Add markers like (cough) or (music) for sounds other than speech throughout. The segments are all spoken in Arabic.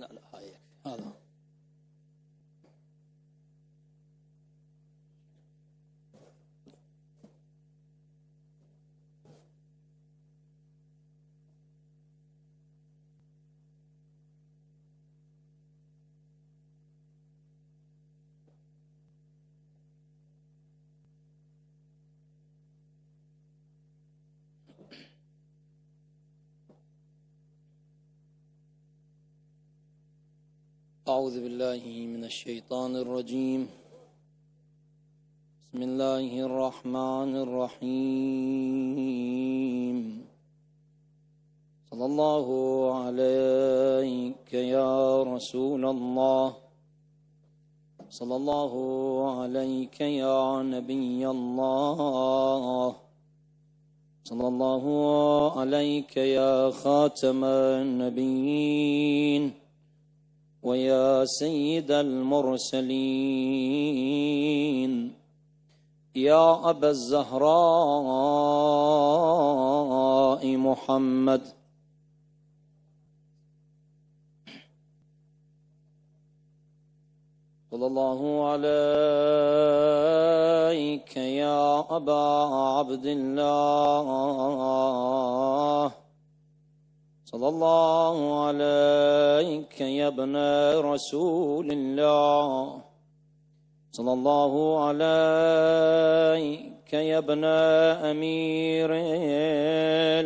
لا لا هاي هذا أعوذ بالله من الشيطان الرجيم بسم الله الرحمن الرحيم صلى الله عليك يا رسول الله صلى الله عليك يا نبي الله صلى الله عليك يا خاتم النبيين ويا سيد المرسلين يا أبا الزهراء محمد صلى الله عليك يا أبا عبد الله صلى الله عليك يا ابن رسول الله صلى الله عليك يا ابن امير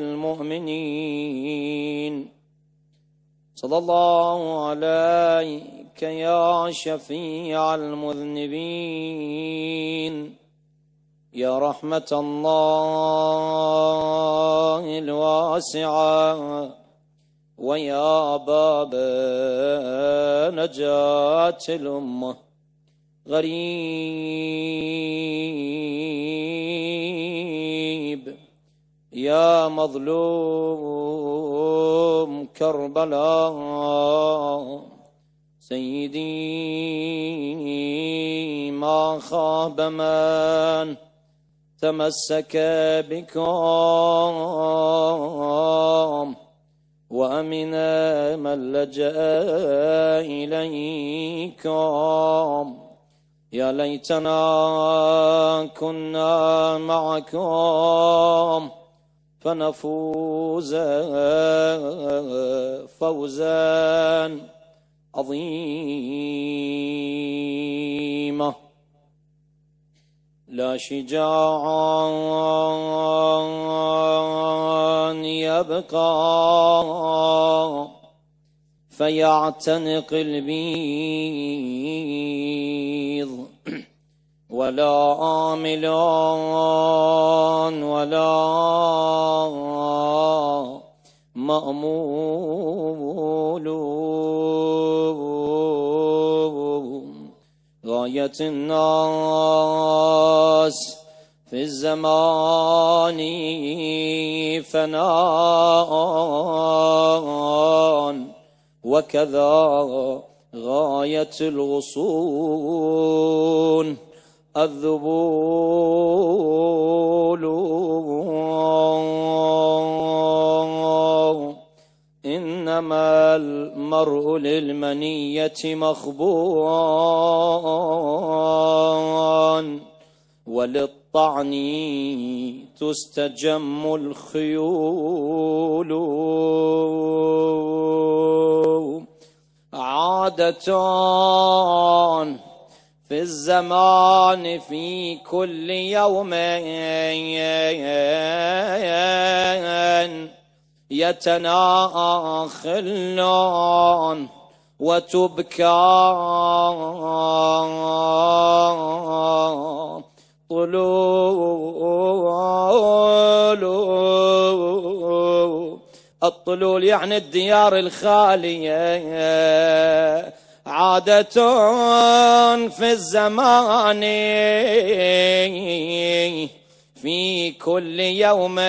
المؤمنين صلى الله عليك يا شفيع المذنبين يا رحمه الله الواسعه ويا باب نجاة الأمة غريب يا مظلوم كربلاء سيدي ما خاب من تمسك بكم وأمنا من لجأ إليكم يا ليتنا كنا معكم فنفوز فوزا عظيما لا شجاع يبقى فيعتنق البيض ولا عامل ولا مأمول غاية النار الناس في الزمان فناء وكذا غاية الغصون الذبول إنما المرء للمنية مخبوان وللطعن تستجم الخيول عادة في الزمان في كل يوم يتناخلون وتبكى الطلول الطلول يعني الديار الخالية عادة في الزمان في كل يوم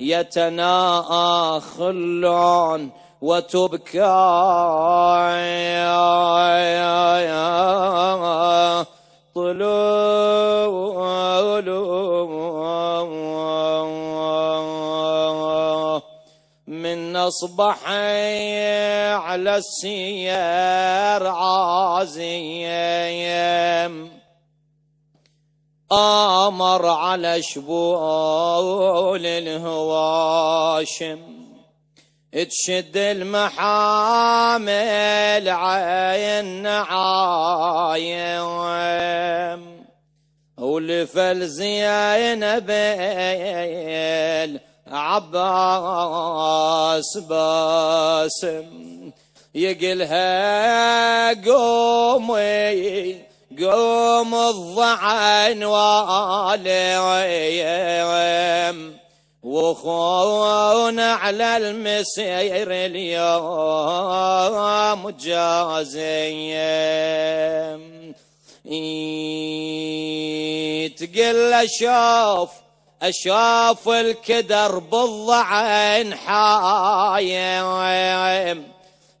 يتناخلون خلٌّ وتبكى طلوع من أصبحي على السير عازيم آمر على شبول الهواشم تشد المحامل عين عايم ولفل زينب عباس باسم يقلها قومي قوم الضعن واليم وخون على المسير اليوم جازي تقل اشوف اشوف الكدر بالضعن حايم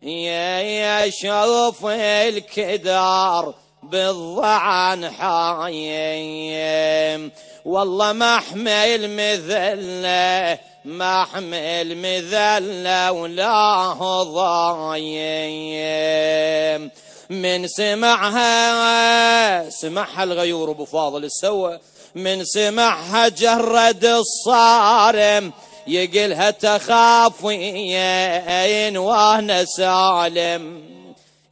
يا اشوف الكدر بالضعن حايم والله ما احمل مذله ما احمل مذله ولا ضايم من سمعها سمعها الغيور ابو فاضل السوى من سمعها جرد الصارم يقلها تخافين وانا سالم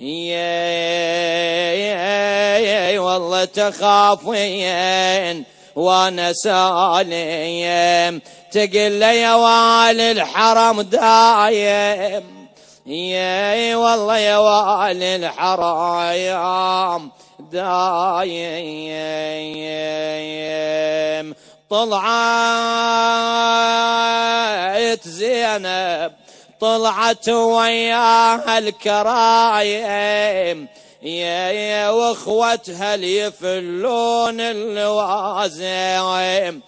يا والله تخافين وانا سالم تقل يا والي الحرم دايم يا والله يا والي الحرم دايم طلعت زينب طلعت وياها الكرايم يا يا واخوتها اليفلون الوازم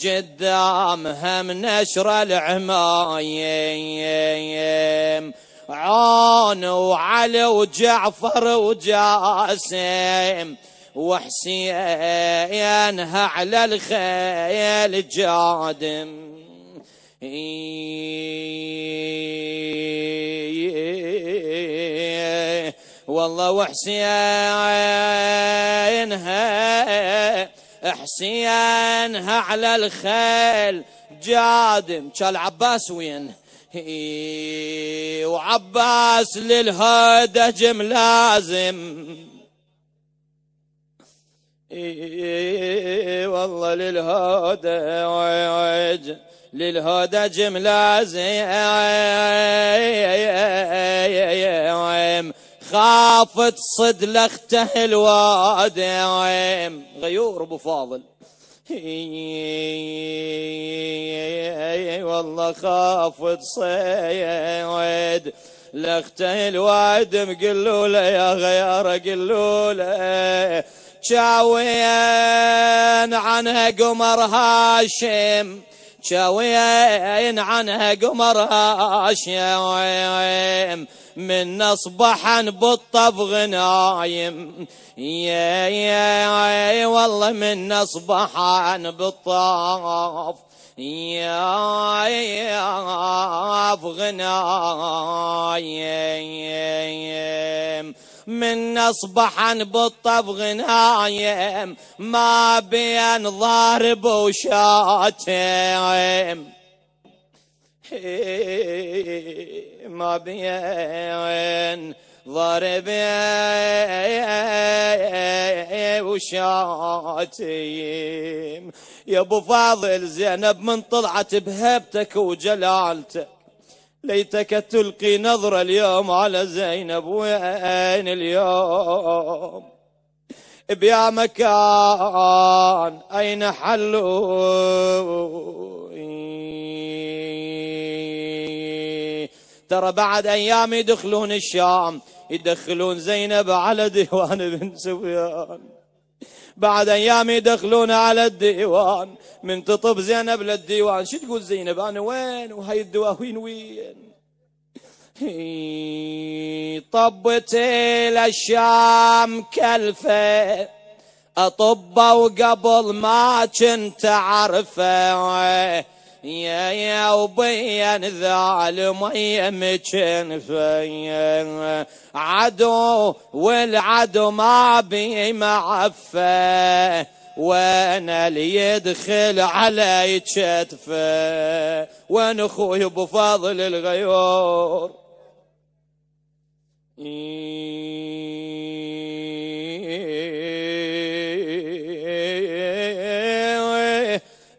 جدامها نشر العمايم عون وعلي وجعفر وجاسم وحسينها على الخيل جادم إيه، والله وحسينها حسينها على الخيل جادم شال عباس وين إيه، وعباس للهدى جم لازم إيه، والله للهدى للهدى جملة زيم خافت صد لخته الوادم غيور ابو فاضل والله خافت صيد لخته الوادم قلوا له يا غياره قلوا له شاوين عنها قمر هاشم شاويين عنها قمر هاشم من اصبحا بالطبغ نايم يا يا يا والله من اصبحا بالطاف يا يا غنايم من اصبح بالطبغ نايم ما بين ضارب وشاتم (laughs) ما بين ضارب وشاتم يا ابو فاضل زينب من طلعت بهيبتك وجلالتك ليتك تلقي نظرة اليوم على زينب وين اليوم بيا مكان أين حلو ترى بعد أيام يدخلون الشام يدخلون زينب على ديوان بن سفيان بعد أيام يدخلون على الديوان من تطب زينب للديوان شو تقول زينب أنا وين وهي الدواوين وين طبت الشام كلفه أطب وقبل ما كنت اعرفه يا يا وبين ذالم يمكن في عدو والعدو ما بي معفه وانا اللي يدخل علي كتفه وانا اخوي بفضل الغيور إيه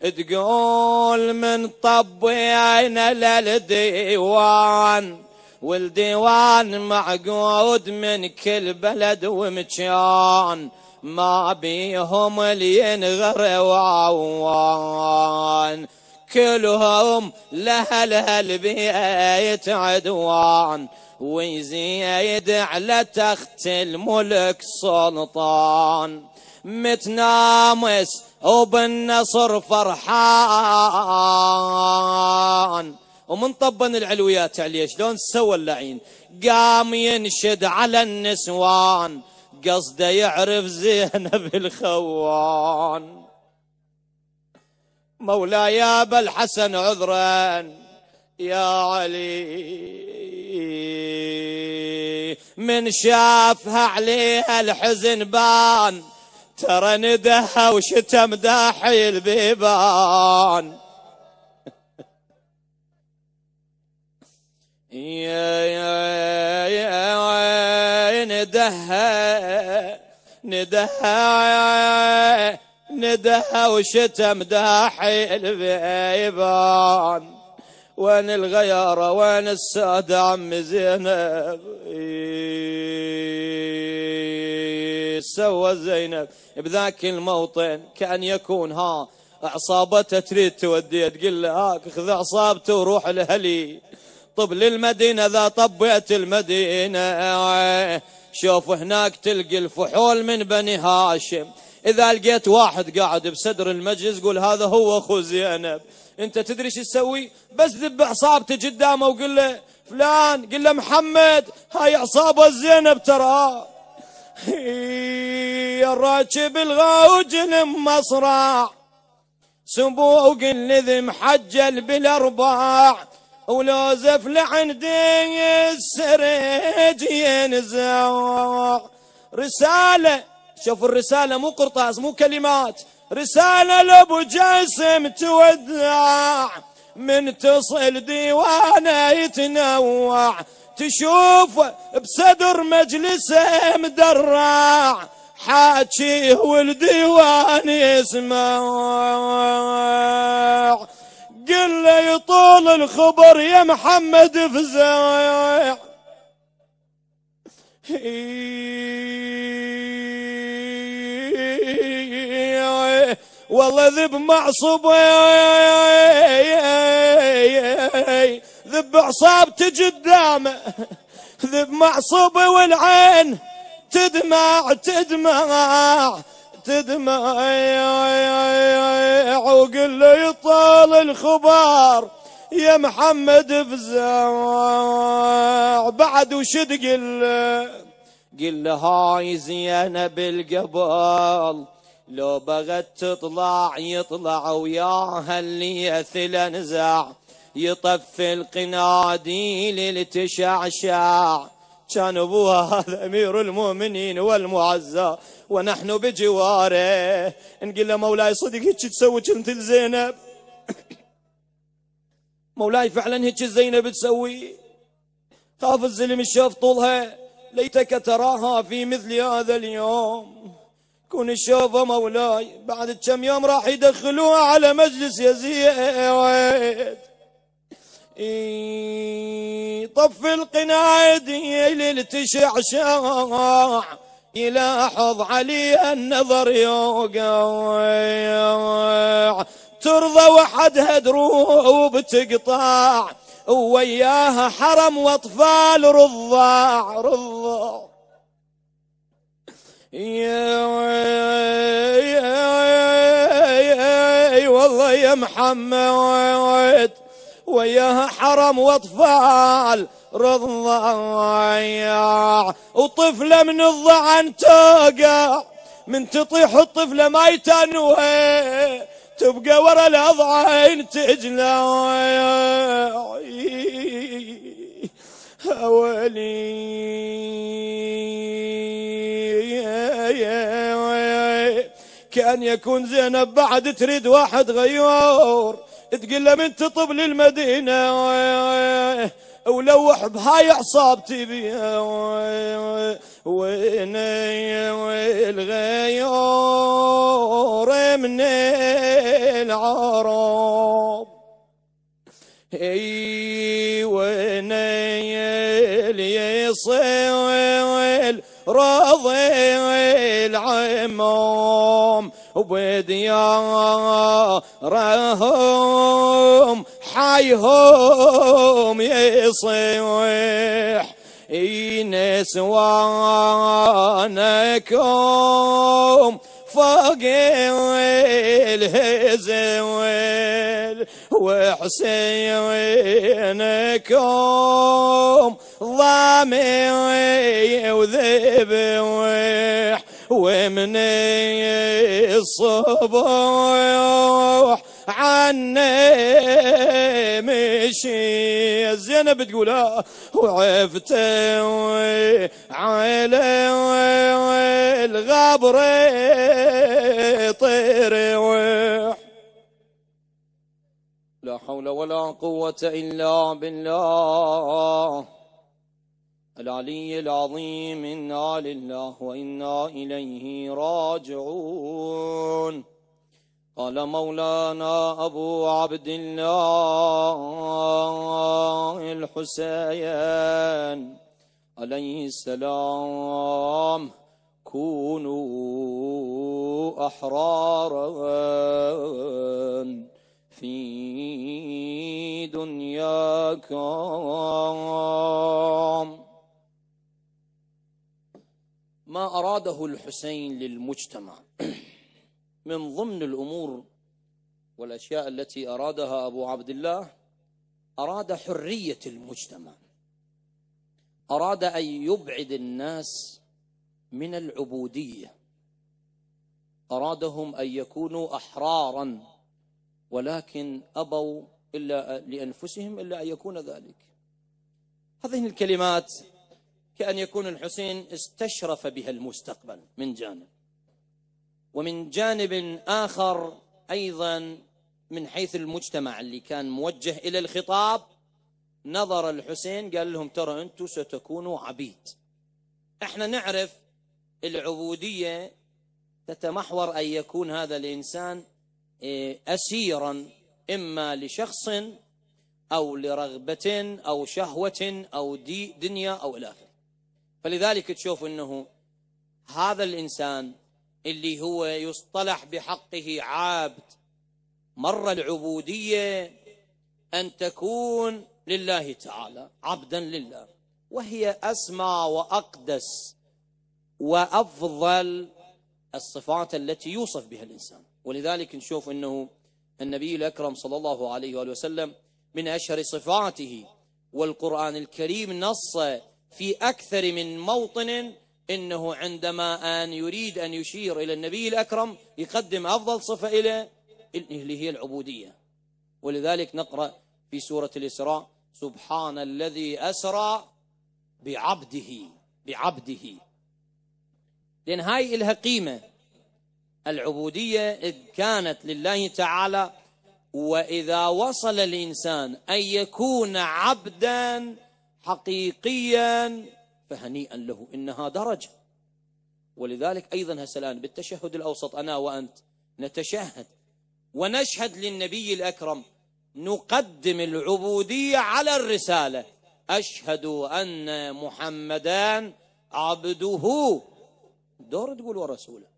تقول من طبينا للديوان والديوان معقود من كل بلد ومكان ما بيهم الينغر وعوان كلهم لهل بيت عدوان ويزيد على تخت الملك سلطان متنامس وبالنصر فرحان ومن طبن العلويات عليه شلون سوى اللعين قام ينشد على النسوان قصده يعرف زينب الخوان مولاي ابا الحسن عذرا يا علي من شافها عليها الحزن بان ترى ندها وشتم داحي البيبان يا يا يا ندها ندها ندها وشتم داحي البيبان وين الغيارة وين السادة عم زينب سوى زينب بذاك الموطن كأن يكون ها عصابته تريد توديه تقول له هاك آه، خذ عصابته وروح لهلي طب للمدينة ذا طبيت المدينة شوف هناك تلقي الفحول من بني هاشم إذا لقيت واحد قاعد بصدر المجلس قول هذا هو أخو زينب انت تدري شو تسوي بس ذب عصابته قدامه وقل له فلان قل له محمد هاي عصابه زينب ترى (laughs) يا راكب الغوج المصرع سبوق الذي محجل بالارباع ولو زفل عندي السرج ينزع رسالة شوف الرسالة مو قرطاس مو كلمات رسالة لأبو جاسم تودع من تصل ديوانه يتنوع تشوف بصدر مجلسه مدرع حاكيه والديوان يسمع قل له يطول الخبر يا محمد فزاع والله ذب معصب ذب عصابتي قدامه ذب معصبه والعين تدمع تدمع تدمع وقل له يطال الخبار يا محمد فزاع بعد وشد قل قل له هاي زينب القبال لو بغت تطلع يطلع وياها اللي يثل انزع يطفي القناديل التشعشع كان ابوها هذا امير المؤمنين والمعزى ونحن بجواره نقول له مولاي صدق هيك تسوي كنت زينب (coughs) مولاي فعلا هيك زينب تسوي خاف الزلم الشاف طولها ليتك تراها في مثل هذا اليوم كون الشوفة مولاي بعد كم يوم راح يدخلوها على مجلس يزيد إيه طف القناد ليلة شعشاع يلاحظ علي النظر يوقع ترضى وحدها دروب تقطع وياها حرم واطفال رضاع رضاع يا والله يا محمد وياها حرم واطفال رضا وطفله من الضعن توقع من تطيح الطفله ما يتنوي تبقى ورا الاضعين تجلى حوالي كأن يكون زينب بعد تريد واحد غيور تقول له من تطب للمدينة ولوح بهاي عصابتي بيها وين الغيور من العرب اي ونيل يصيل راضي العمام وبديارهم حيهم يصيح نسوانكم فوق الهزوح وحسينكم ضامي وذبح ومن الصبح عني مشي زينب تقول آه، وعفت على الغبر طير لا حول ولا قوة إلا بالله العلي العظيم إنا لله وإنا إليه راجعون قال مولانا أبو عبد الله الحسين عليه السلام كونوا أحرارا في دنياكم ما أراده الحسين للمجتمع (clears throat) من ضمن الأمور والأشياء التي أرادها أبو عبد الله أراد حرية المجتمع أراد أن يبعد الناس من العبودية أرادهم أن يكونوا أحراراً ولكن أبوا إلا لأنفسهم إلا أن يكون ذلك هذه الكلمات كأن يكون الحسين استشرف بها المستقبل من جانب ومن جانب آخر أيضا من حيث المجتمع اللي كان موجه إلى الخطاب نظر الحسين قال لهم ترى أنتم ستكونوا عبيد احنا نعرف العبودية تتمحور أن يكون هذا الإنسان إيه، اسيرا اما لشخص او لرغبه او شهوه او دي دنيا او الى اخره فلذلك تشوف انه هذا الانسان اللي هو يصطلح بحقه عابد مر العبوديه ان تكون لله تعالى عبدا لله وهي اسمى واقدس وافضل الصفات التي يوصف بها الانسان ولذلك نشوف أنه النبي الأكرم صلى الله عليه وآله وسلم من أشهر صفاته والقرآن الكريم نص في أكثر من موطن إنه عندما أن يريد أن يشير إلى النبي الأكرم يقدم أفضل صفة إلى اللي هي العبودية ولذلك نقرأ في سورة الإسراء سبحان الذي أسرى بعبده بعبده لأن هاي إلها قيمة العبودية إذ كانت لله تعالى وإذا وصل الإنسان أن يكون عبدا حقيقيا فهنيئا له إنها درجة ولذلك أيضا هسه الآن بالتشهد الأوسط أنا وأنت نتشهد ونشهد للنبي الأكرم نقدم العبودية على الرسالة أشهد أن محمدا عبده دور تقول ورسوله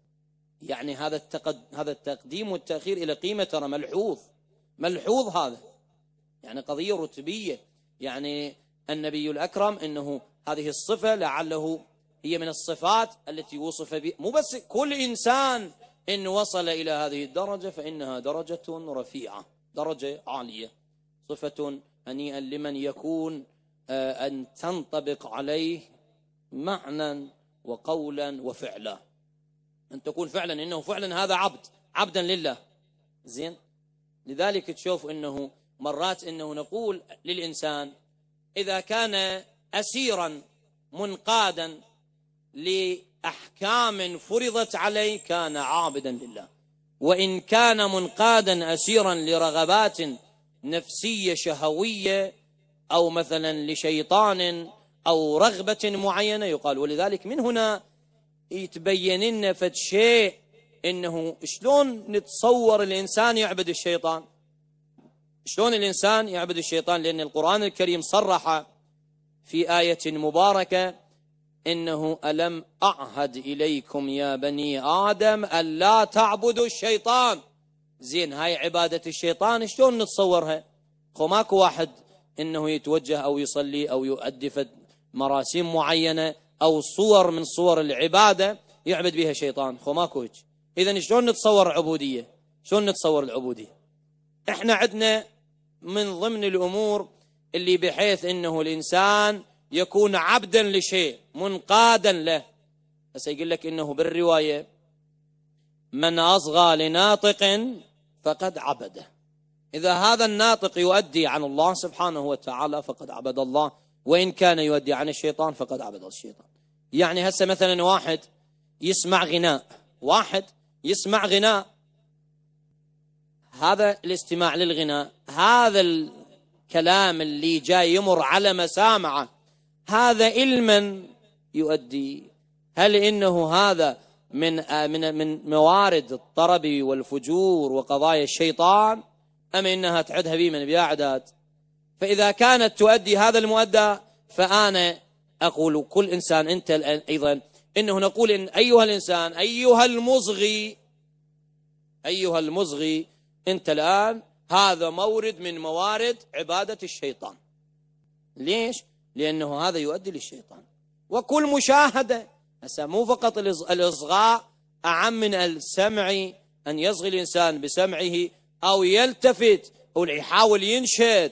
يعني هذا التقد... هذا التقديم والتاخير الى قيمه ترى ملحوظ ملحوظ هذا يعني قضيه رتبيه يعني النبي الاكرم انه هذه الصفه لعله هي من الصفات التي وصف بها مو بس كل انسان ان وصل الى هذه الدرجه فانها درجه رفيعه درجه عاليه صفه هنيئا لمن يكون آه، ان تنطبق عليه معنى وقولا وفعلا أن تكون فعلا إنه فعلا هذا عبد عبدا لله زين لذلك تشوف إنه مرات إنه نقول للإنسان إذا كان أسيرا منقادا لأحكام فرضت عليه كان عابدا لله وإن كان منقادا أسيرا لرغبات نفسية شهوية أو مثلا لشيطان أو رغبة معينة يقال ولذلك من هنا يتبين لنا فد شيء انه شلون نتصور الانسان يعبد الشيطان شلون الانسان يعبد الشيطان لان القران الكريم صرح في ايه مباركه انه الم اعهد اليكم يا بني ادم الا تعبدوا الشيطان زين هاي عباده الشيطان شلون نتصورها خو ماكو واحد انه يتوجه او يصلي او يؤدي مراسيم معينه أو صور من صور العبادة يعبد بها شيطان خو ماكو إذا شلون نتصور العبودية شلون نتصور العبودية احنا عندنا من ضمن الأمور اللي بحيث أنه الإنسان يكون عبدا لشيء منقادا له هسه يقول لك انه بالروايه من اصغى لناطق فقد عبده اذا هذا الناطق يؤدي عن الله سبحانه وتعالى فقد عبد الله وإن كان يؤدي عن الشيطان فقد عبد الشيطان يعني هسه مثلا واحد يسمع غناء واحد يسمع غناء هذا الاستماع للغناء هذا الكلام اللي جاي يمر على مسامعه هذا علما يؤدي هل انه هذا من من من موارد الطرب والفجور وقضايا الشيطان ام انها تعدها بمن بأعداد بيعدات فإذا كانت تؤدي هذا المؤدى فأنا أقول كل إنسان أنت الآن أيضا إنه نقول إن أيها الإنسان أيها المصغي أيها المصغي أنت الآن هذا مورد من موارد عبادة الشيطان ليش؟ لأنه هذا يؤدي للشيطان وكل مشاهدة هسه مو فقط الإصغاء أعم من السمع أن يصغي الإنسان بسمعه أو يلتفت أو يحاول ينشد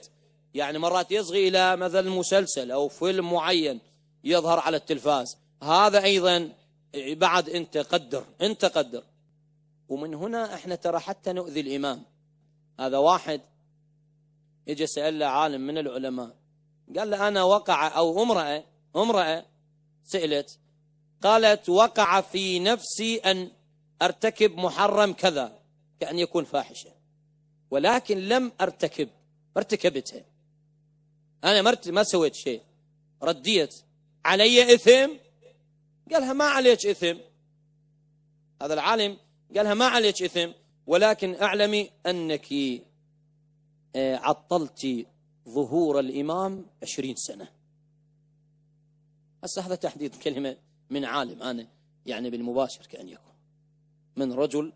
يعني مرات يصغي إلى مثلا مسلسل أو فيلم معين يظهر على التلفاز هذا أيضا بعد أنت قدر أنت قدر ومن هنا احنا ترى حتى نؤذي الإمام هذا واحد اجى سأله عالم من العلماء قال له أنا وقع أو امرأة امرأة سألت قالت وقع في نفسي أن أرتكب محرم كذا كأن يكون فاحشة ولكن لم أرتكب ارتكبتها أنا مرت ما سويت شيء رديت علي إثم قالها ما عليك إثم هذا العالم قالها ما عليك إثم ولكن أعلمي أنك آه، عطلت ظهور الإمام عشرين سنة هسه هذا تحديد كلمة من عالم أنا يعني بالمباشر كأن يكون من رجل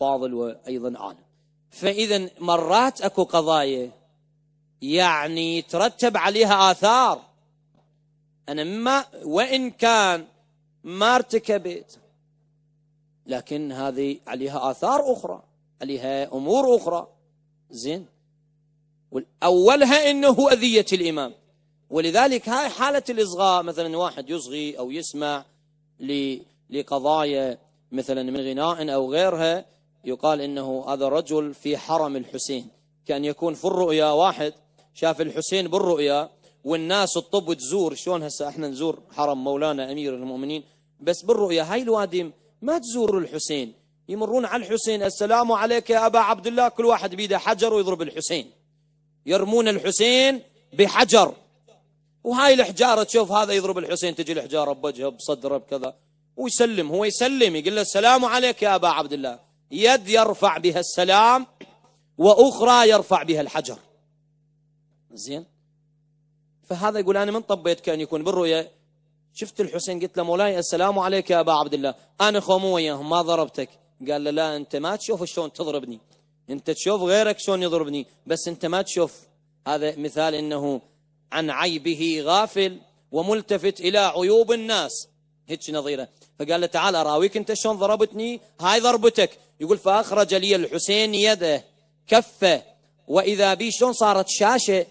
فاضل وأيضا عالم فإذا مرات أكو قضايا يعني ترتب عليها آثار أنا ما وإن كان ما ارتكبت لكن هذه عليها آثار أخرى عليها أمور أخرى زين أولها أنه أذية الإمام ولذلك هاي حالة الإصغاء مثلا واحد يصغي أو يسمع لقضايا مثلا من غناء أو غيرها يقال أنه هذا رجل في حرم الحسين كأن يكون في الرؤيا واحد شاف الحسين بالرؤيا والناس الطب تزور شلون هسه احنا نزور حرم مولانا امير المؤمنين بس بالرؤيا هاي الوادي ما تزور الحسين يمرون على الحسين السلام عليك يا ابا عبد الله كل واحد بيده حجر ويضرب الحسين يرمون الحسين بحجر وهاي الحجاره تشوف هذا يضرب الحسين تجي الحجاره بوجهه بصدره بكذا ويسلم هو يسلم يقول له السلام عليك يا ابا عبد الله يد يرفع بها السلام واخرى يرفع بها الحجر زين فهذا يقول أنا من طبيت كان يكون بالرؤيا شفت الحسين قلت له مولاي السلام عليك يا أبا عبد الله أنا خومو وياهم ما ضربتك قال له لا أنت ما تشوف شلون تضربني أنت تشوف غيرك شلون يضربني بس أنت ما تشوف هذا مثال أنه عن عيبه غافل وملتفت إلى عيوب الناس هيك نظيره فقال له تعال أراويك أنت شلون ضربتني هاي ضربتك يقول فأخرج لي الحسين يده كفه وإذا بي شلون صارت شاشة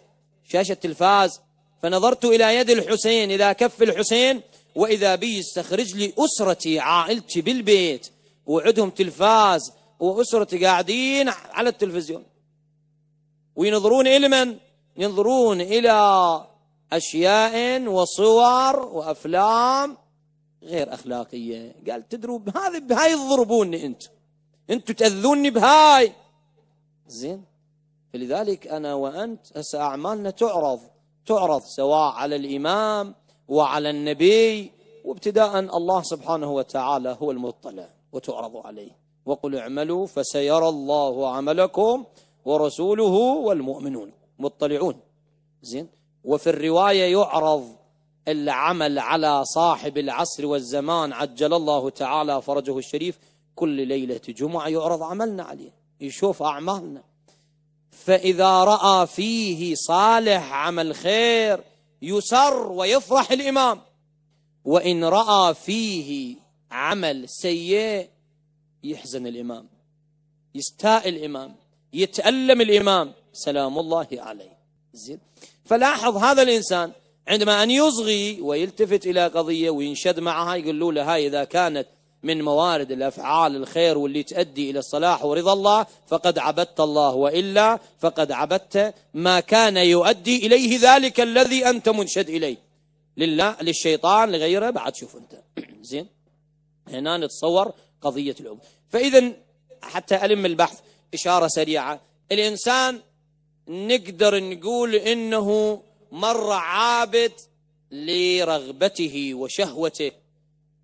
شاشة تلفاز فنظرت إلى يد الحسين إلى كف الحسين وإذا بي يستخرج لي أسرتي عائلتي بالبيت وعدهم تلفاز وأسرتي قاعدين على التلفزيون وينظرون إلى من؟ ينظرون إلى أشياء وصور وأفلام غير أخلاقية قال تدروا بهذه بهاي تضربوني أنتم أنتم تأذوني بهاي زين فلذلك أنا وأنت هسه أعمالنا تعرض تعرض سواء على الإمام وعلى النبي وابتداء الله سبحانه وتعالى هو المطلع وتعرض عليه وقل اعملوا فسيرى الله عملكم ورسوله والمؤمنون مطلعون زين وفي الرواية يعرض العمل على صاحب العصر والزمان عجل الله تعالى فرجه الشريف كل ليلة جمعة يعرض عملنا عليه يشوف أعمالنا فإذا رأى فيه صالح عمل خير يسر ويفرح الإمام وإن رأى فيه عمل سيء يحزن الإمام يستاء الإمام يتألم الإمام سلام الله عليه زين فلاحظ هذا الإنسان عندما أن يصغي ويلتفت إلى قضية وينشد معها يقول له هاي إذا كانت من موارد الأفعال الخير واللي تؤدي إلى الصلاح ورضا الله فقد عبدت الله وإلا فقد عبدت ما كان يؤدي إليه ذلك الذي أنت منشد إليه لله للشيطان لغيره بعد شوف أنت (clears throat) زين هنا نتصور قضية الأم فإذا حتى ألم البحث إشارة سريعة الإنسان نقدر نقول إنه مر عابد لرغبته وشهوته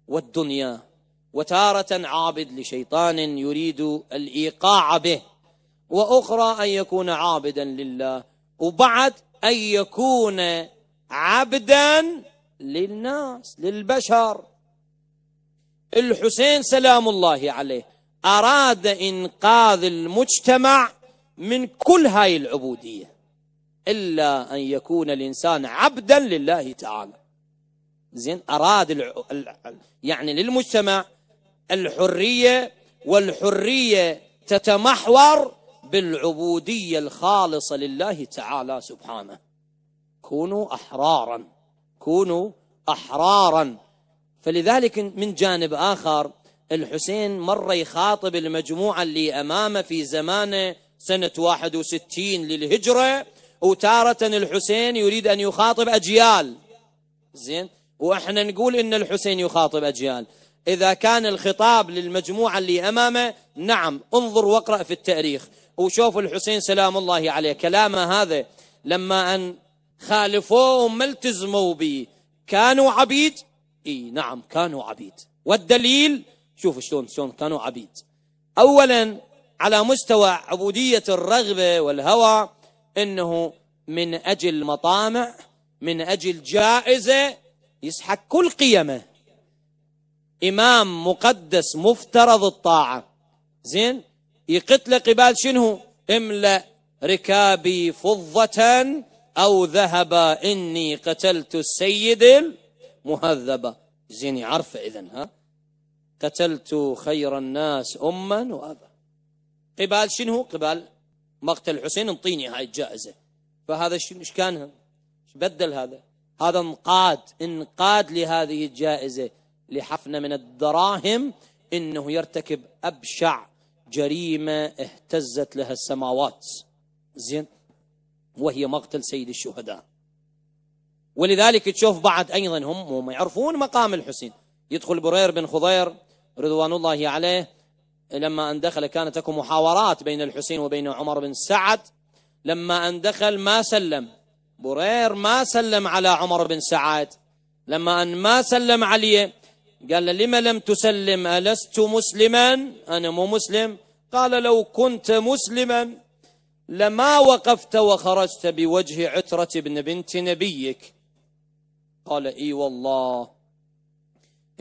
والدنيا وتارة عابد لشيطان يريد الإيقاع به وأخرى أن يكون عابدا لله وبعد أن يكون عبدا للناس للبشر الحسين سلام الله عليه أراد إنقاذ المجتمع من كل هاي العبودية إلا أن يكون الإنسان عبدا لله تعالى زين أراد الع... يعني للمجتمع الحريه والحريه تتمحور بالعبوديه الخالصه لله تعالى سبحانه كونوا احرارا كونوا احرارا فلذلك من جانب اخر الحسين مره يخاطب المجموعه اللي امامه في زمانه سنه 61 للهجره وتاره الحسين يريد ان يخاطب اجيال زين واحنا نقول ان الحسين يخاطب اجيال إذا كان الخطاب للمجموعة اللي أمامه نعم انظر واقرأ في التاريخ وشوف الحسين سلام الله عليه كلامه هذا لما أن خالفوه وما التزموا به كانوا عبيد اي نعم كانوا عبيد والدليل شوف شلون شلون كانوا عبيد اولا على مستوى عبوديه الرغبه والهوى انه من اجل مطامع من اجل جائزه يسحق كل قيمه إمام مقدس مفترض الطاعة زين يقتل قبال شنو املأ ركابي فضة أو ذهبا إني قتلت السيد المهذبة زين عرف إذن ها قتلت خير الناس أما وأبا قبال شنو قبال مقتل الحسين انطيني هاي الجائزة فهذا ايش كان بدل هذا هذا انقاد انقاد لهذه الجائزة لحفنة من الدراهم إنه يرتكب أبشع جريمة اهتزت لها السماوات زين وهي مقتل سيد الشهداء ولذلك تشوف بعد أيضا هم هم يعرفون مقام الحسين يدخل برير بن خضير رضوان الله عليه لما أن دخل كانت تكون محاورات بين الحسين وبين عمر بن سعد لما أن دخل ما سلم برير ما سلم على عمر بن سعد لما أن ما سلم عليه قال له لما لم تسلم ألست مسلما أنا مو مسلم قال لو كنت مسلما لما وقفت وخرجت بوجه عترة بن بنت نبيك قال إي والله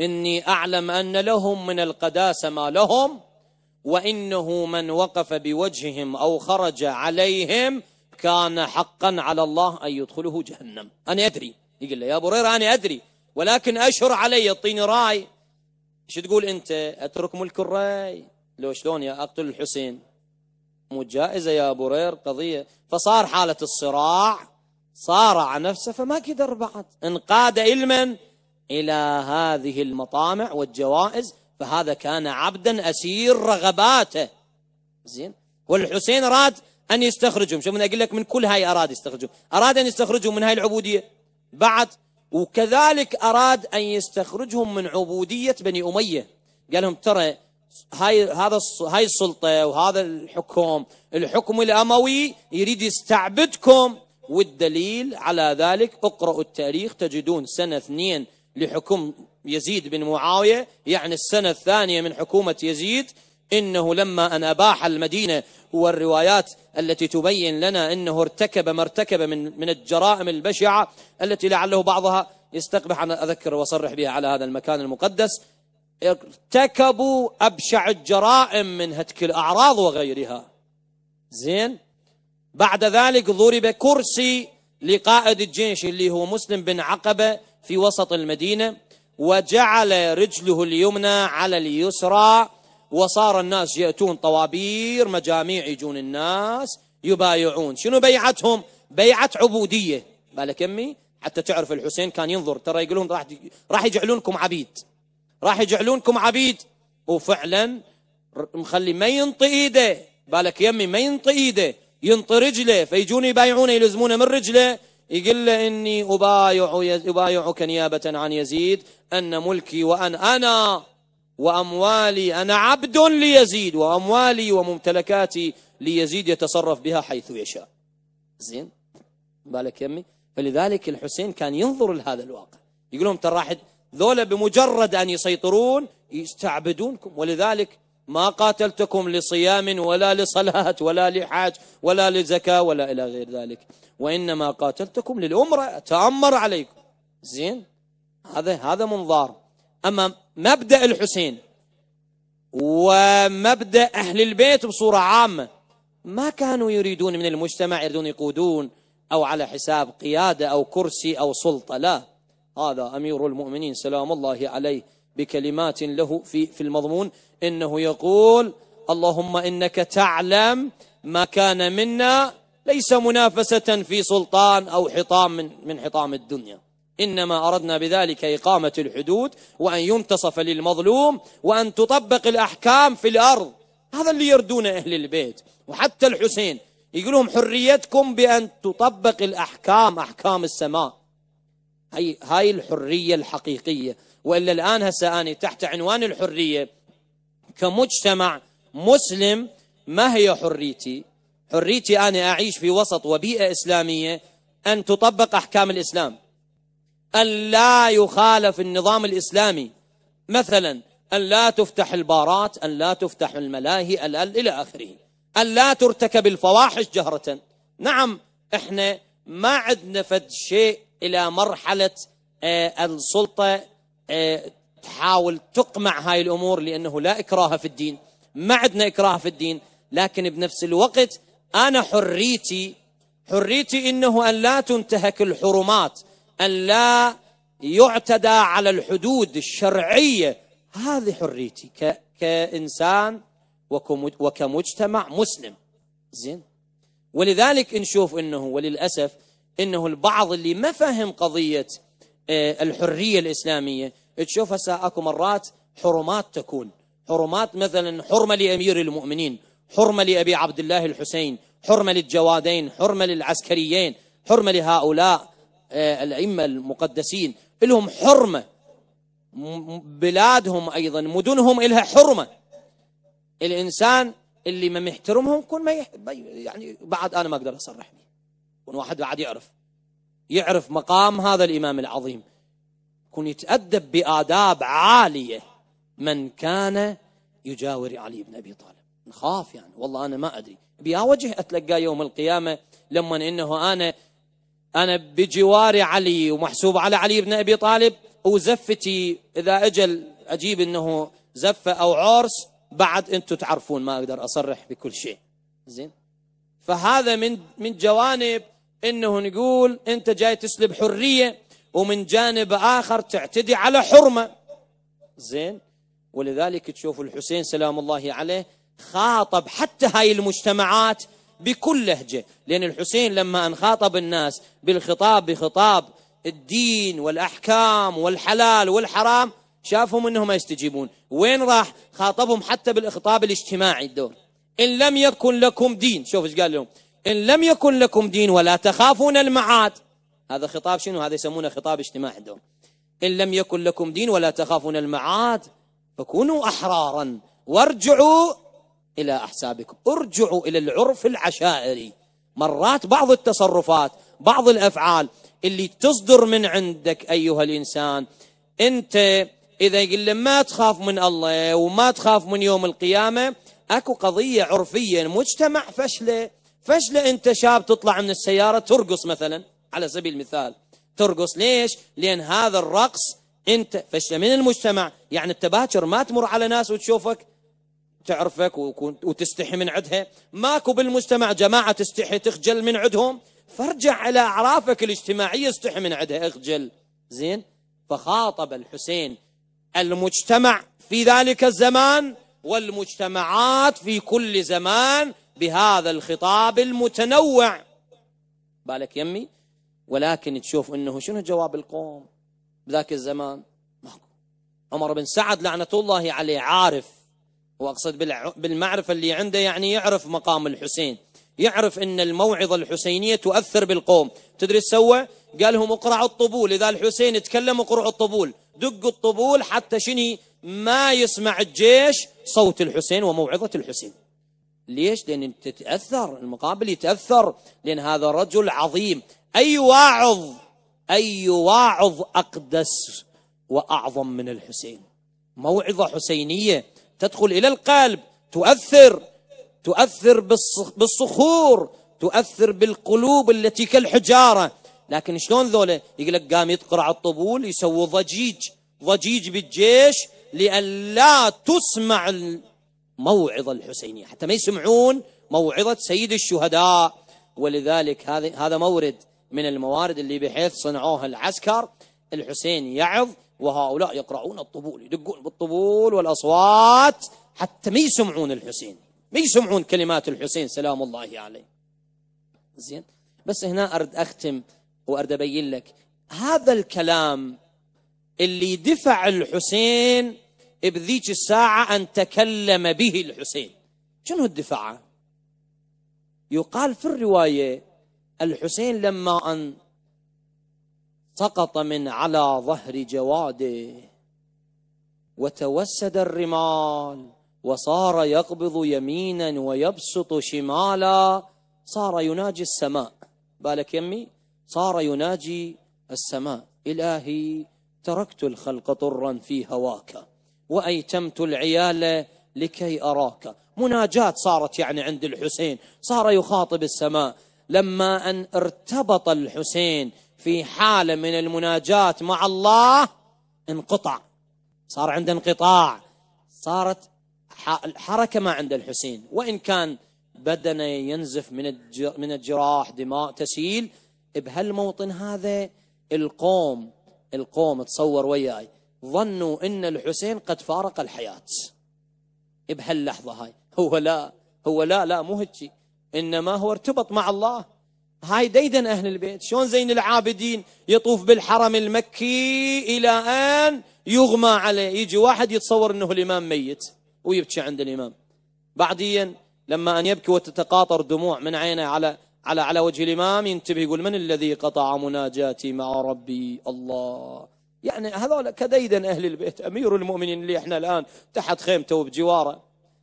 إني أعلم أن لهم من القداسة ما لهم وإنه من وقف بوجههم أو خرج عليهم كان حقا على الله أن يدخله جهنم أنا أدري يقول له يا بريرة أنا أدري ولكن أشهر علي اعطيني راي ايش تقول أنت أترك ملك الرأي لو شلون يا أقتل الحسين مو جائزة يا أبو رير قضية فصار حالة الصراع صارع نفسه فما قدر بعد انقاد علما إلى هذه المطامع والجوائز فهذا كان عبدا أسير رغباته زين والحسين راد أن يستخرجهم شوف انا أقول لك من كل هاي أراد يستخرجهم أراد أن يستخرجهم من هاي العبودية بعد وكذلك أراد أن يستخرجهم من عبودية بني أمية قال لهم ترى هاي هذا هاي السلطة وهذا الحكم الحكم الأموي يريد يستعبدكم والدليل على ذلك اقرأوا التاريخ تجدون سنة اثنين لحكم يزيد بن معاوية يعني السنة الثانية من حكومة يزيد إنه لما أن أباح المدينة والروايات التي تبين لنا أنه ارتكب ما ارتكب من, من الجرائم البشعة التي لعله بعضها يستقبح أنا أذكر وأصرح بها على هذا المكان المقدس ارتكبوا أبشع الجرائم من هتك الأعراض وغيرها زين بعد ذلك ضرب كرسي لقائد الجيش اللي هو مسلم بن عقبة في وسط المدينة وجعل رجله اليمنى على اليسرى وصار الناس يأتون طوابير مجاميع يجون الناس يبايعون شنو بيعتهم بيعة عبودية بالك أمي حتى تعرف الحسين كان ينظر ترى يقولون راح راح يجعلونكم عبيد راح يجعلونكم عبيد وفعلا مخلي ما ينطي ايده بالك يمي ما ينطي ايده ينطي رجله فيجون يبايعونه يلزمونه من رجله يقول له اني ابايع ابايعك نيابه عن يزيد ان ملكي وان انا وأموالي أنا عبد ليزيد وأموالي وممتلكاتي ليزيد يتصرف بها حيث يشاء زين بالك يمي فلذلك الحسين كان ينظر لهذا الواقع يقول لهم ترى راح ذولا بمجرد أن يسيطرون يستعبدونكم ولذلك ما قاتلتكم لصيام ولا لصلاة ولا لحاج ولا لزكاة ولا إلى غير ذلك وإنما قاتلتكم للأمرة تأمر عليكم زين هذا هذا منظار أما مبدأ الحسين ومبدأ أهل البيت بصورة عامة ما كانوا يريدون من المجتمع يريدون يقودون أو على حساب قيادة أو كرسي أو سلطة لا هذا أمير المؤمنين سلام الله عليه بكلمات له في في المضمون إنه يقول اللهم إنك تعلم ما كان منا ليس منافسة في سلطان أو حطام من, من حطام الدنيا إنما أردنا بذلك إقامة الحدود وأن ينتصف للمظلوم وأن تطبق الأحكام في الأرض هذا اللي يردونه أهل البيت وحتى الحسين يقولون حريتكم بأن تطبق الأحكام أحكام السماء هاي, هاي الحرية الحقيقية وإلا الآن هسه تحت عنوان الحرية كمجتمع مسلم ما هي حريتي حريتي أنا أعيش في وسط وبيئة إسلامية أن تطبق أحكام الإسلام أن لا يخالف النظام الإسلامي مثلا أن لا تفتح البارات أن لا تفتح الملاهي إلى آخره أن لا ترتكب الفواحش جهرة نعم إحنا ما عدنا فد شيء إلى مرحلة آه السلطة آه تحاول تقمع هاي الأمور لأنه لا إكراه في الدين ما عدنا إكراه في الدين لكن بنفس الوقت أنا حريتي حريتي إنه أن لا تنتهك الحرمات أن لا يعتدى على الحدود الشرعية هذه حريتي ك... كإنسان وكم... وكمجتمع مسلم زين ولذلك نشوف انه وللاسف انه البعض اللي ما فهم قضيه آه، الحريه الاسلاميه تشوف هسه اكو مرات حرمات تكون حرمات مثلا حرمه لامير المؤمنين حرمه لابي عبد الله الحسين حرمه للجوادين حرمه للعسكريين حرمه لهؤلاء آه، الأئمة المقدسين لهم حرمة بلادهم أيضا مدنهم إلها حرمة الإنسان اللي ما محترمهم كون ما يحب يعني بعد أنا ما أقدر أصرح به كون واحد بعد يعرف يعرف مقام هذا الإمام العظيم كون يتأدب بآداب عالية من كان يجاور علي بن أبي طالب نخاف يعني والله أنا ما أدري بيا وجه أتلقى يوم القيامة لما إنه أنا أنا بجوار علي ومحسوب على علي بن أبي طالب وزفتي إذا أجل أجيب أنه زفة أو عرس بعد أنتم تعرفون ما أقدر أصرح بكل شيء زين فهذا من من جوانب أنه نقول أنت جاي تسلب حرية ومن جانب آخر تعتدي على حرمة زين ولذلك تشوف الحسين سلام الله عليه خاطب حتى هاي المجتمعات بكل لهجة لأن الحسين لما أن خاطب الناس بالخطاب بخطاب الدين والأحكام والحلال والحرام شافهم أنهم ما يستجيبون وين راح خاطبهم حتى بالخطاب الاجتماعي الدور إن لم يكن لكم دين شوف ايش قال لهم إن لم يكن لكم دين ولا تخافون المعاد هذا خطاب شنو هذا يسمونه خطاب اجتماعي الدور إن لم يكن لكم دين ولا تخافون المعاد فكونوا أحرارا وارجعوا إلى أحسابكم ارجعوا إلى العرف العشائري مرات بعض التصرفات بعض الأفعال اللي تصدر من عندك أيها الإنسان أنت إذا يقول له ما تخاف من الله وما تخاف من يوم القيامة أكو قضية عرفية مجتمع فشلة فشلة أنت شاب تطلع من السيارة ترقص مثلا على سبيل المثال ترقص ليش؟ لأن هذا الرقص أنت فشلة من المجتمع يعني أنت باكر ما تمر على ناس وتشوفك تعرفك وتستحي من عدها ماكو بالمجتمع جماعة تستحي تخجل من عدهم فارجع على أعرافك الاجتماعية استحي من عدها اخجل زين فخاطب الحسين المجتمع في ذلك الزمان والمجتمعات في كل زمان بهذا الخطاب المتنوع بالك يمي ولكن تشوف انه شنو جواب القوم بذاك الزمان عمر بن سعد لعنة الله عليه عارف واقصد بالمعرفة اللي عنده يعني يعرف مقام الحسين يعرف ان الموعظة الحسينية تؤثر بالقوم تدري سوى قال لهم اقرعوا الطبول اذا الحسين تكلم اقرعوا الطبول دقوا الطبول حتى شني ما يسمع الجيش صوت الحسين وموعظة الحسين ليش لان تتأثر المقابل يتأثر لان هذا رجل عظيم اي واعظ اي واعظ اقدس واعظم من الحسين موعظة حسينية تدخل إلى القلب تؤثر تؤثر بالصخور تؤثر بالقلوب التي كالحجارة لكن شلون ذولا يقول لك قام يتقرع الطبول يسوي ضجيج ضجيج بالجيش لئلا تسمع الموعظة الحسينية حتى ما يسمعون موعظة سيد الشهداء ولذلك هذا هذا مورد من الموارد اللي بحيث صنعوها العسكر الحسين يعظ وهؤلاء يقرؤون الطبول يدقون بالطبول والأصوات حتى ما يسمعون الحسين ما يسمعون كلمات الحسين سلام الله عليه زين بس هنا أرد أختم وأرد أبين لك هذا الكلام اللي دفع الحسين بذيك الساعة أن تكلم به الحسين شنو الدفاع يقال في الرواية الحسين لما أن سقط من على ظهر جواده وتوسد الرمال وصار يقبض يمينا ويبسط شمالا صار يناجي السماء بالك يمي صار يناجي السماء إلهي تركت الخلق طرا في هواك وأيتمت العيال لكي أراك مناجات صارت يعني عند الحسين صار يخاطب السماء لما أن ارتبط الحسين في حالة من المناجاة مع الله انقطع صار عنده انقطاع صارت الحركة ما عند الحسين وإن كان بدنه ينزف من من الجراح دماء تسيل بهالموطن هذا القوم القوم تصور وياي ظنوا ان الحسين قد فارق الحياه بهاللحظه هاي هو لا هو لا لا مو هيجي انما هو ارتبط مع الله هاي ديدن أهل البيت شلون زين العابدين يطوف بالحرم المكي إلى أن يغمى عليه يجي واحد يتصور أنه الإمام ميت ويبكي عند الإمام بعديا لما أن يبكي وتتقاطر دموع من عينه على على على وجه الإمام ينتبه يقول من الذي قطع مناجاتي مع ربي الله يعني هذول كديدن أهل البيت أمير المؤمنين اللي احنا الآن تحت خيمته وبجواره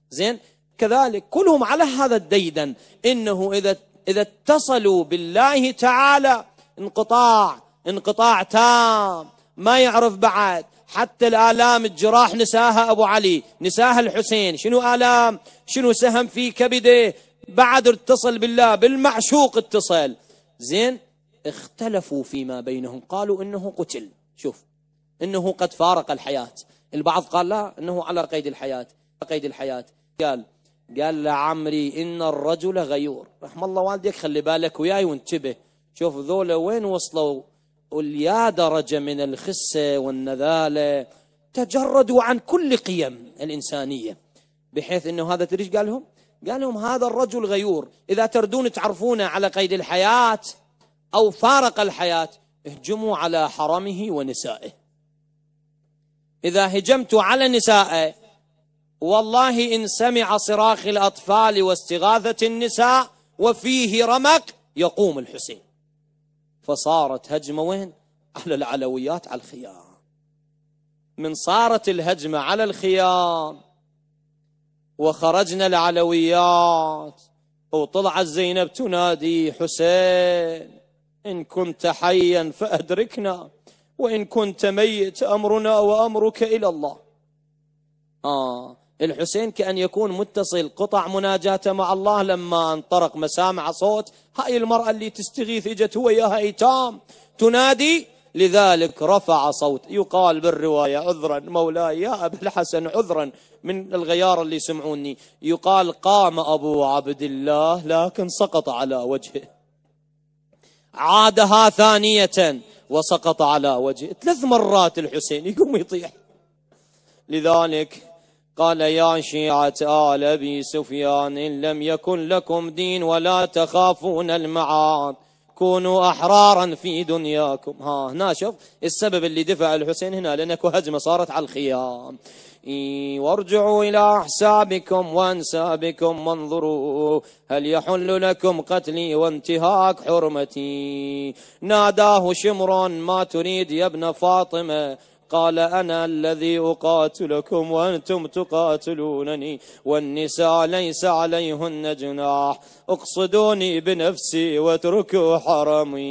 زين كذلك كلهم على هذا الديدن إنه إذا اذا اتصلوا بالله تعالى انقطاع انقطاع تام ما يعرف بعد حتى الآلام الجراح نساها أبو علي نساها الحسين شنو آلام شنو سهم في كبده بعد اتصل بالله بالمعشوق اتصل زين اختلفوا فيما بينهم قالوا إنه قتل شوف إنه قد فارق الحياة البعض قال لا إنه على قيد الحياة قيد الحياة قال قال لعمري إن الرجل غيور رحم الله والديك خلي بالك وياي وانتبه شوف ذولا وين وصلوا وليا درجة من الخسة والنذالة تجردوا عن كل قيم الإنسانية بحيث أنه هذا تريش قال لهم قال لهم هذا الرجل غيور إذا تردون تعرفونه على قيد الحياة أو فارق الحياة اهجموا على حرمه ونسائه إذا هجمت على نسائه والله إن سمع صراخ الأطفال واستغاثة النساء وفيه رمق يقوم الحسين فصارت هجمة وين؟ على العلويات على الخيام من صارت الهجمة على الخيام وخرجنا العلويات وطلعت زينب تنادي حسين إن كنت حيا فأدركنا وإن كنت ميت أمرنا وأمرك إلى الله آه الحسين كأن يكون متصل قطع مناجاته مع الله لما انطرق مسامع صوت هاي المرأة اللي تستغيث اجت هو ياها ايتام تنادي لذلك رفع صوت يقال بالرواية عذرا مولاي يا أبا الحسن عذرا من الغيار اللي سمعوني يقال قام أبو عبد الله لكن سقط على وجهه عادها ثانية وسقط على وجهه ثلاث مرات الحسين يقوم يطيح لذلك قال يا شيعة آل أبي سفيان إن لم يكن لكم دين ولا تخافون المعاد كونوا أحرارا في دنياكم ها هنا شوف السبب اللي دفع الحسين هنا لأنك هجمة صارت على الخيام إيه وارجعوا إلى أحسابكم وأنسابكم وانظروا هل يحل لكم قتلي وانتهاك حرمتي ناداه شمر ما تريد يا ابن فاطمة قال أنا الذي أقاتلكم وأنتم تقاتلونني والنساء ليس عليهن جناح اقصدوني بنفسي واتركوا حرمي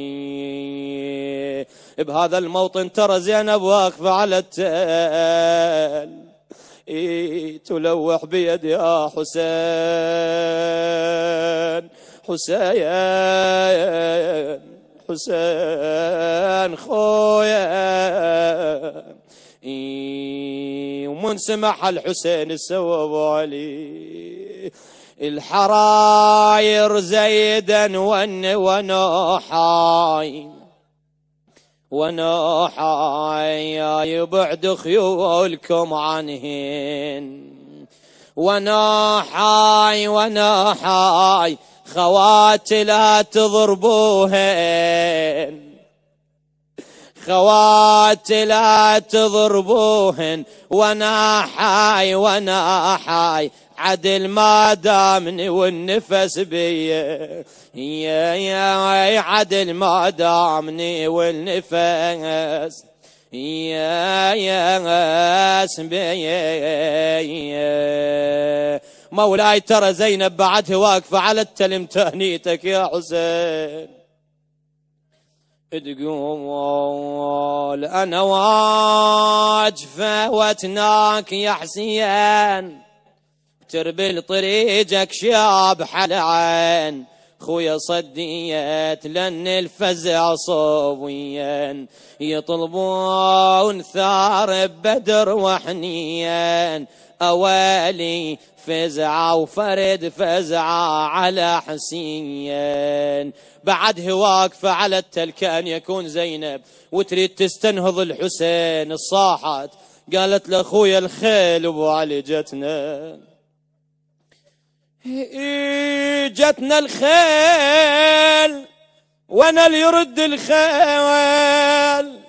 بهذا الموطن ترى زينب واقفة على التل تلوح بيد يا حسين حسين حسين خويا ومن سمح الحسين سوى علي الحراير زيدا ون ونوحاي ونوحاي يبعد خيولكم عنهن ونوحاي ونوحاي خواتي لا تضربوهن خواتي لا تضربوهن وانا حاي وانا حاي عدل ما دامني والنفس بي يا يا عدل ما دامني والنفس يا يا يا مولاي ترى زينب بعدها واقفة على التلم تهنيتك يا حسين تقول أنا واجفة وتناك يا حسين تربل طريقك شاب حلعين خويا صديت لن الفزع صويا يطلبون ثار بدر وحنيا أوالي فزعة وفرد فزعة على حسين بعدها واقفة على التلكان يكون زينب وتريد تستنهض الحسين الصاحت قالت لأخويا الخيل أبو علي جتنا جتنا الخيل وانا اللي يرد الخيل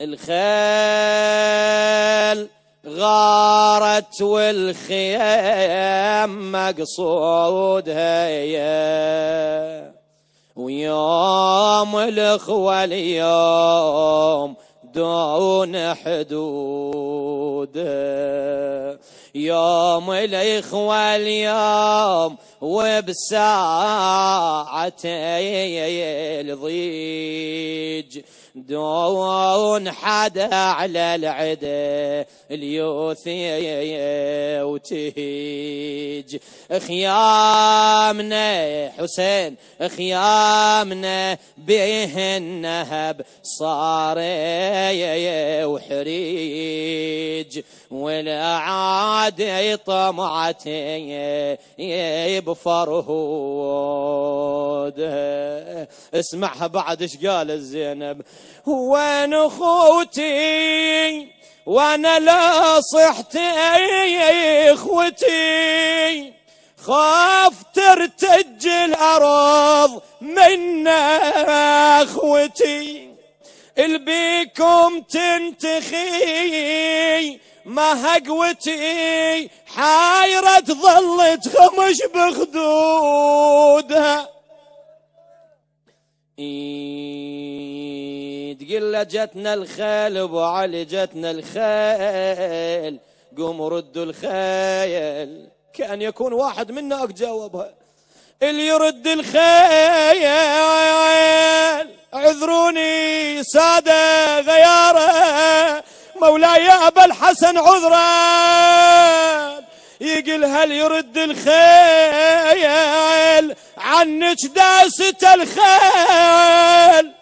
الخيل غارت والخيام مقصودها هي ويوم الاخوة اليوم دون حدود يوم الاخوة اليوم وبساعة الضيج دون حدا على العدا اليوثي وتهيج خيامنا حسين خيامنا به النهب صار وحريج ولا عاد طمعتي بفرهود اسمعها بعد ايش قال الزينب وين اخوتي وانا لا صحت اي اخوتي خاف ترتج الارض منا اخوتي البيكم تنتخي ما هقوتي حايرة ظلت خمش بخدودها تقل جتنا الخيل ابو علي جتنا الخيل قوم ردوا الخيل كان يكون واحد منا اجاوبها اللي يرد الخيل عذروني ساده غياره مولاي ابا الحسن عذره يقل هل يرد الخيل عنك داسة الخيل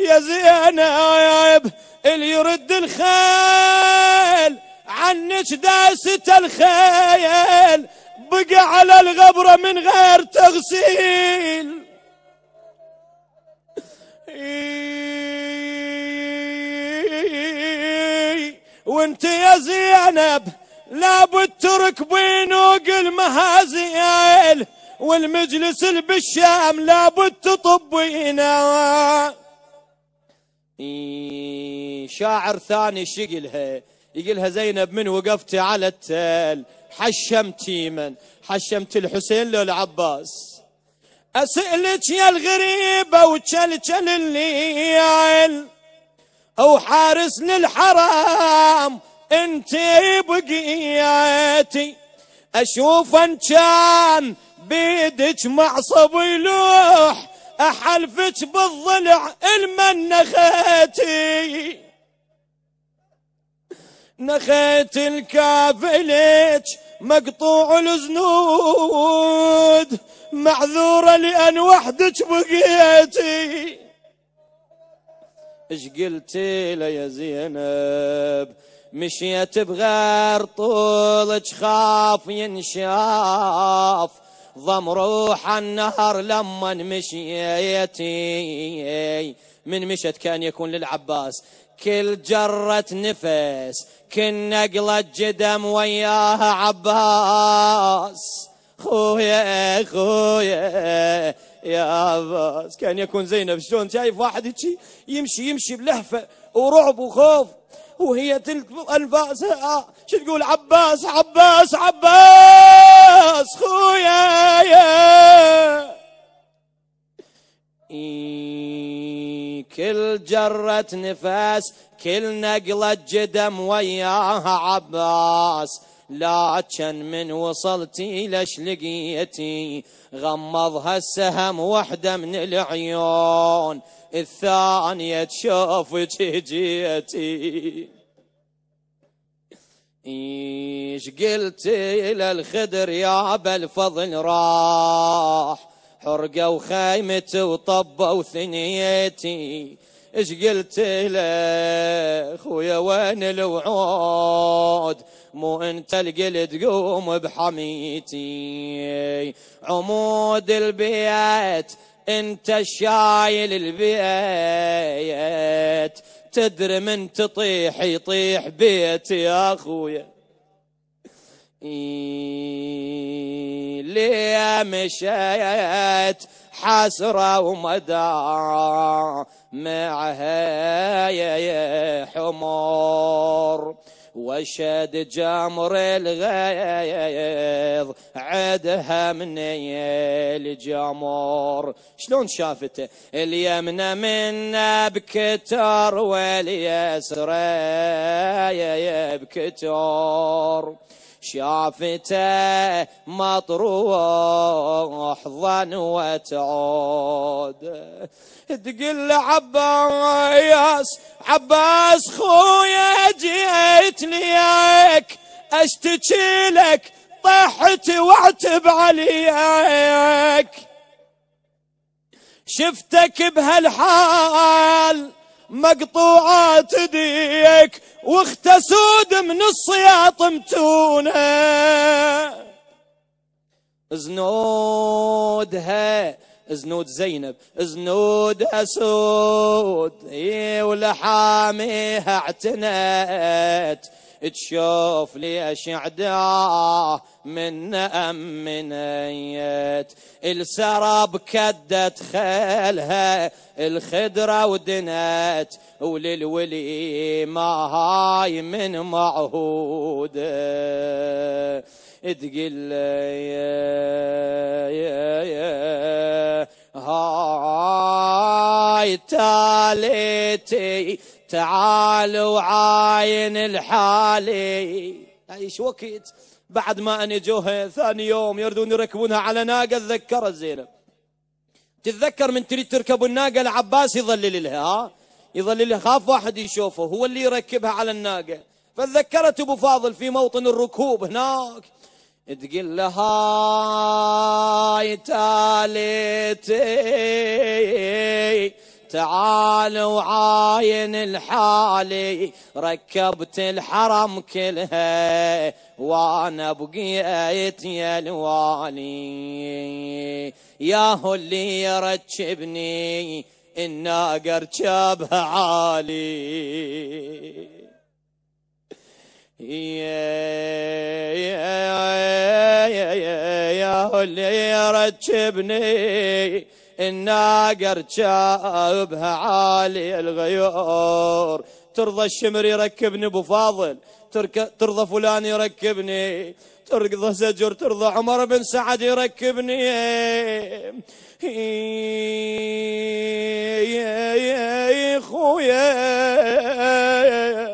يا زينب اللي يرد الخيل عنك داسة الخيل بقى على الغبرة من غير تغسيل وانت يا زينب لابد تركبين وق المهازيل والمجلس اللي بالشام لابد تطبينا شاعر ثاني شقلها يقلها زينب من وقفتي على التل حشمتي من حشمت الحسين لو العباس أسألك يا الغريبة وتشلتل الليل أو حارس للحرام انت بقيتي أشوف أن كان بيدك معصب يلوح أحلفك بالضلع المن نخيتي نخيت الكافلتش مقطوع الزنود معذورة لأن وحدك بقيتي اش قلتي له يا زينب مشيت بغير طولك خاف ينشاف ضم روح النهر لما مشيتي من مشت كان يكون للعباس كل جرة نفس كنا قلت جدم وياها عباس خويا خويا يا عباس كان يكون زينب شلون شايف واحد يمشي يمشي يمشي بلهفة ورعب وخوف وهي تلك انفاسها آه، شو تقول عباس عباس عباس خويا يا إيه كل جرة نفاس كل نقلة جدم وياها عباس لا لكن من وصلتي لش لقيتي غمض هالسهم وحدة من العيون الثانية تشوف جيتي ايش قلتي للخدر يا ابا الفضل راح حرقة وخايمته وطبوا ثنيتي اش قلت له خويا وين الوعود مو انت القل تقوم بحميتي عمود البيت انت الشايل البيت تدري من تطيح يطيح بيتي يا اخويا لي مشيت حسرة ومدى معها حمار وشد جمر الغيظ عدها من الجمر شلون شافته اليمنى منا بكتر واليسرى بكتر شافته مطروح ظن وتعود تقل عباس عباس خويا جيت ليك اشتكي لك طحت واعتب عليك شفتك بهالحال مقطوعات ديك واخت سود من الصياط متونه زنودها زنود زينب زنود اسود ولحاميها اعتنت تشوف لي اشعداه من امنيت السراب كدت خيلها الخدرة ودنت وللولي ما هاي من معهودة تقل يا يا يا هاي تاليتي تعال وعاين الحالي يعني ايش وقت بعد ما انجوها ثاني يوم يردون يركبونها على ناقه تذكرت زينب تتذكر من تريد تركب الناقه العباس يظلل لها ها يظلل لها خاف واحد يشوفه هو اللي يركبها على الناقه فتذكرت ابو فاضل في موطن الركوب هناك تقل لها تاليتي تعال وعاين الحالي ركبت الحرم كلها وانا بقيت يا الوالي يا هو اللي يرتشبني الناقر شابه عالي يا اللي رتبني الناقر شابها عالي الغيور ترضى الشمر يركبني ابو فاضل ترضى فلان يركبني ترضى زجر ترضى عمر بن سعد يركبني يا يا يا يا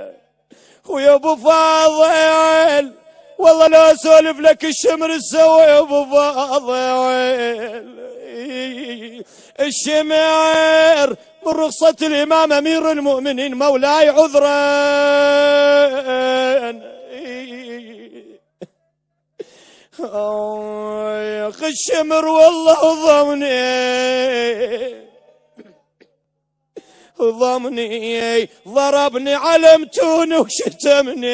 ويا ابو فاضل والله لو اسولف لك الشمر سوى يا ابو فاضل الشمر من رخصة الامام امير المؤمنين مولاي عذرا آه، يا الشمر والله ضمني ضمني ضربني علمتون وشتمني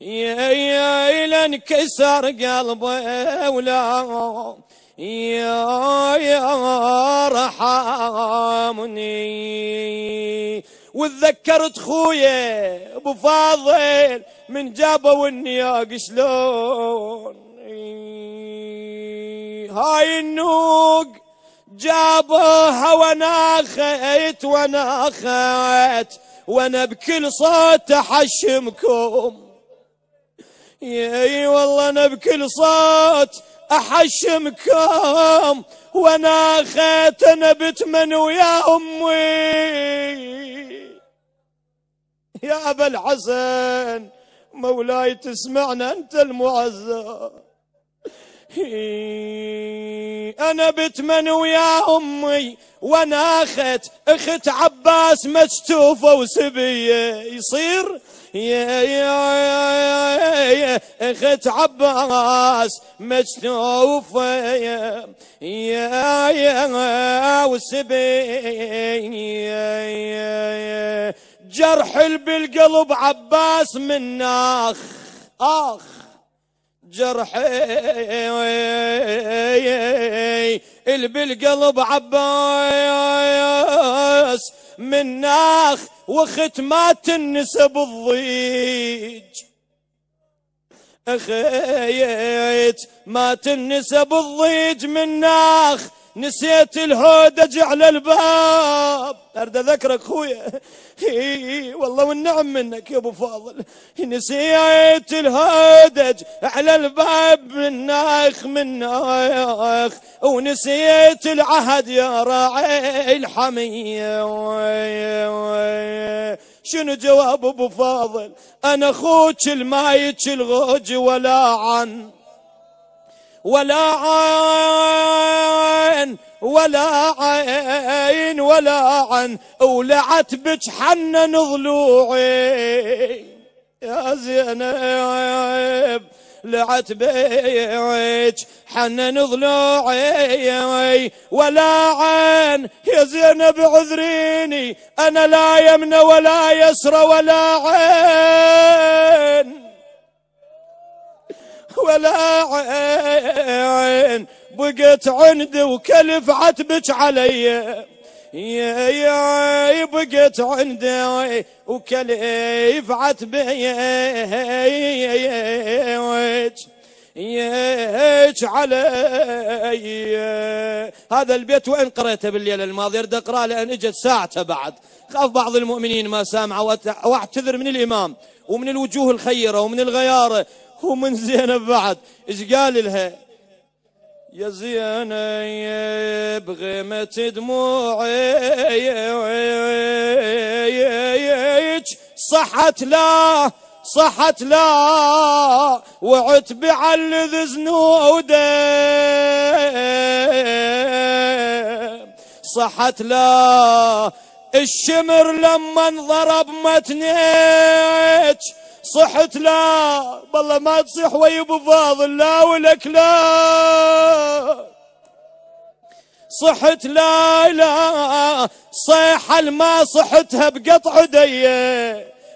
يا يا إلى انكسر قلبي ولا يا يا رحمني وتذكرت خويا ابو فاضل من جابوا النياق شلون هاي النوق جابوها وناخيت وناخيت وانا بكل صوت احشمكم اي والله انا بكل صوت احشمكم وانا خيت انا بتمن ويا امي يا ابا الحسن مولاي تسمعنا انت المعزه (laughs) انا بت من ويا امي وانا اخت اخت عباس مستوفة وسبيه يصير يا يا يا يا اخت عباس مستوفة يا يا يا وسبيه جرح بالقلب عباس من اخ اخ جرحي بالقلب عباس من ناخ وختمات النسب الضيج اخيت ما تنسب الضيج من ناخ نسيت الهودج على الباب ارد اذكرك خويا والله والنعم منك يا ابو فاضل نسيت الهودج على الباب من اخ من اخ ونسيت العهد يا راعي الحمية شنو جواب ابو فاضل انا اخوك المايك الغوج ولا عن ولا عين ولا عين ولا عن ولعت بتحنن ضلوعي يا زينب لعت بيج حنن ضلوعي ولا عين يا زينب عذريني انا لا يمنى ولا يسرى ولا عين ولا عين بقت عندي وكلف عتبك علي يا يا بقت عندي وكلفعت يا ياج علي هذا البيت وين قريته بالليلة الماضية ارد اقراه لان اجت ساعته بعد خاف بعض المؤمنين ما سامعه واعتذر من الامام ومن الوجوه الخيرة ومن الغيارة ومن زينب بعد ايش قال لها يا زينب غيمة دموعي صحت لا صحت لا وعت بعلذ زنوده صحت لا الشمر لما انضرب متنيت صحت لا بالله ما تصيح ويا ابو فاضل لا ولك لا صحت لا لا صيحة ما صحتها بقطع دي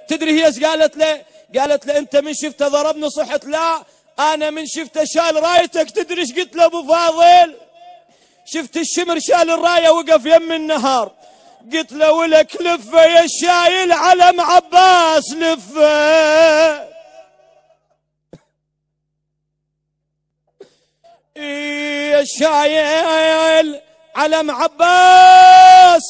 تدري هي ايش قالت له قالت له انت من شفته ضربني صحت لا انا من شفته شال رايتك تدري ايش قلت له ابو فاضل شفت الشمر شال الراية وقف يم النهار قلت له ولك لفة يا شايل علم عباس لفة إيه يا شايل علم عباس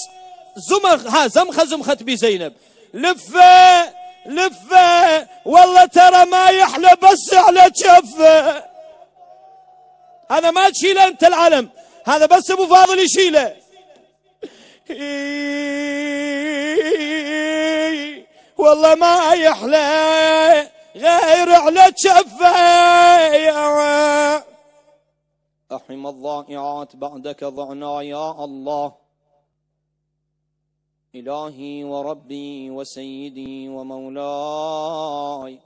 زمخ ها زمخة زمخة بي زينب لفة لفة والله ترى ما يحلى بس على كفه هذا ما تشيله انت العلم هذا بس ابو فاضل يشيله إيه، والله ما يحلى غير على شفايا أحم الضائعات بعدك ضعنا يا الله إلهي وربي وسيدي ومولاي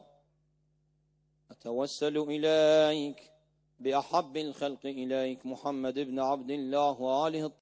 أتوسل إليك بأحب الخلق إليك محمد بن عبد الله وآله الطيبين